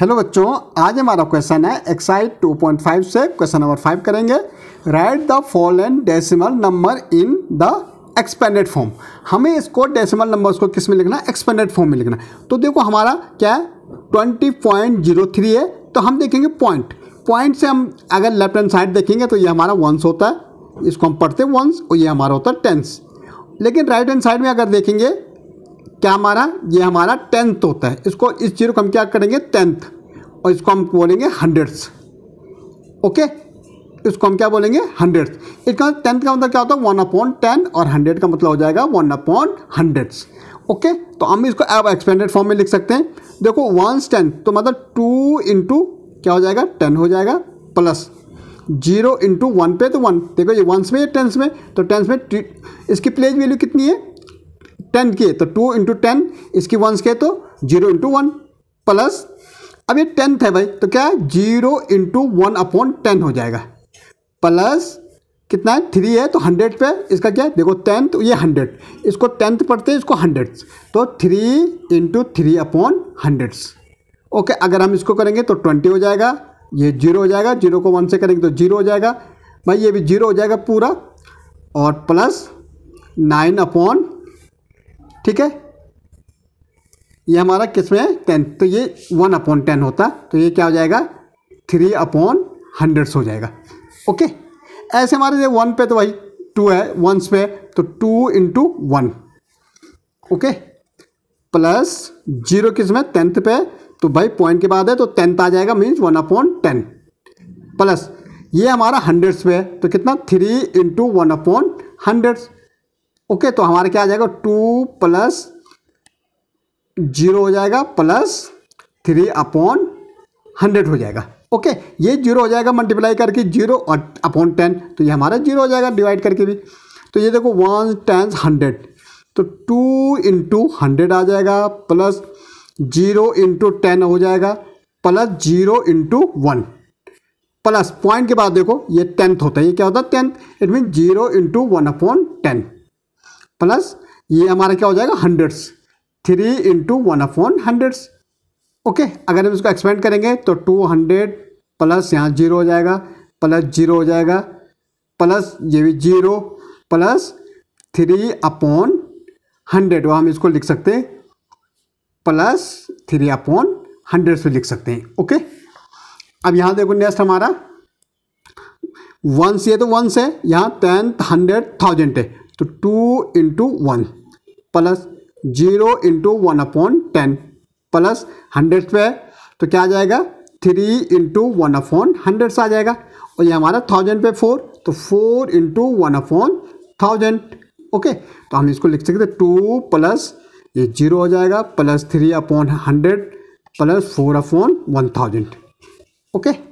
hello बच्चों आज हमारा क्वेश्चन है एक्साइड 2.5 से क्वेश्चन नंबर फाइव करेंगे write the following decimal number in the expanded form हमें इसको डेसिमल नंबर को किस में लिखना है एक्सपेंडेड फॉर्म में लिखना तो देखो हमारा क्या है ट्वेंटी पॉइंट जीरो थ्री है तो हम देखेंगे पॉइंट पॉइंट से हम अगर लेफ्ट हैंड साइड देखेंगे तो ये हमारा वंस होता है इसको हम पढ़ते हैं वंस और ये हमारा होता है टेंस लेकिन राइट हैंड साइड में अगर देखेंगे क्या हमारा ये हमारा टेंथ होता है इसको इस जीरो को हम क्या करेंगे टेंथ और इसको हम बोलेंगे हंड्रेड्स ओके इसको हम क्या बोलेंगे हंड्रेड्स इसका टेंथ का मतलब क्या होता है वन अपॉन टेन और हंड्रेड का मतलब हो जाएगा वन अपॉन हंड्रेड्स ओके तो हम इसको अब एक्सपेंडेड फॉर्म में लिख सकते हैं देखो वंस टेन तो मतलब टू इंटू क्या हो जाएगा टेन हो जाएगा प्लस जीरो इंटू वन पे तो वन देखो ये वंस में या टेंस में तो टेंस में इसकी प्लेज वैल्यू कितनी है टेन के तो टू इंटू टेन इसकी वंस के तो जीरो इंटू वन प्लस अब ये टेंथ है भाई तो क्या है zero into one upon ten हो जाएगा प्लस कितना है थ्री है तो हंड्रेड पे इसका क्या है देखो टेंथ ये हंड्रेड इसको टेंथ पढ़ते हैं इसको हंड्रेड्स तो three into three upon hundreds okay अगर हम इसको करेंगे तो ट्वेंटी हो जाएगा ये जीरो हो जाएगा जीरो को वन से करेंगे तो जीरो हो जाएगा भाई ये भी जीरो हो जाएगा पूरा और प्लस नाइन अपॉन ठीक है ये हमारा किस में टेन तो ये वन अपॉन टेन होता तो ये क्या हो जाएगा थ्री अपॉन हंड्रेड्स हो जाएगा ओके ऐसे हमारे वन पे तो भाई टू है वंस पे तो two into one okay plus zero किस में टेंथ पे तो भाई पॉइंट के बाद है तो टेंथ आ जाएगा means one upon ten plus ये हमारा हंड्रेड्स पे तो कितना three into one upon hundreds okay तो हमारा क्या आ जाएगा टू प्लस जीरो हो जाएगा प्लस थ्री अपॉन हंड्रेड हो जाएगा ओके ये जीरो हो जाएगा मल्टीप्लाई करके जीरो और अपॉन टेन तो ये हमारा जीरो हो जाएगा डिवाइड करके भी तो ये देखो वन टेंस हंड्रेड तो टू इंटू हंड्रेड आ जाएगा प्लस जीरो इंटू टेन हो जाएगा plus zero into one plus point के बाद देखो ये टेंथ होता है ये क्या होता है tenth it mean zero into one upon ten plus ये हमारा क्या हो जाएगा hundreds three into one upon hundreds okay अगर हम इसको एक्सपेंड करेंगे तो टू हंड्रेड प्लस यहाँ जीरो हो जाएगा प्लस जीरो हो जाएगा प्लस ये भी zero plus three upon hundred वो हम इसको लिख सकते हैं प्लस थ्री अपॉन हंड्रेड से लिख सकते हैं ओके अब यहाँ देखो नेक्स्ट हमारा वंस ये तो वंस है यहाँ टेंथ हंड्रेड थाउजेंड है तो two into one plus zero into one upon ten plus hundred पे तो क्या आ जाएगा three into one upon hundred से आ जाएगा और ये हमारा थाउजेंड पे फोर तो four into one upon thousand okay तो हम इसको लिख सकते टू प्लस ये जीरो हो जाएगा plus three upon hundred plus four upon one thousand okay